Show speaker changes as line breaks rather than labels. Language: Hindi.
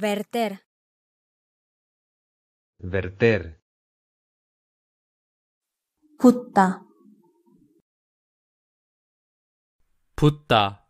Verter.
Verter.
Putta.
Putta.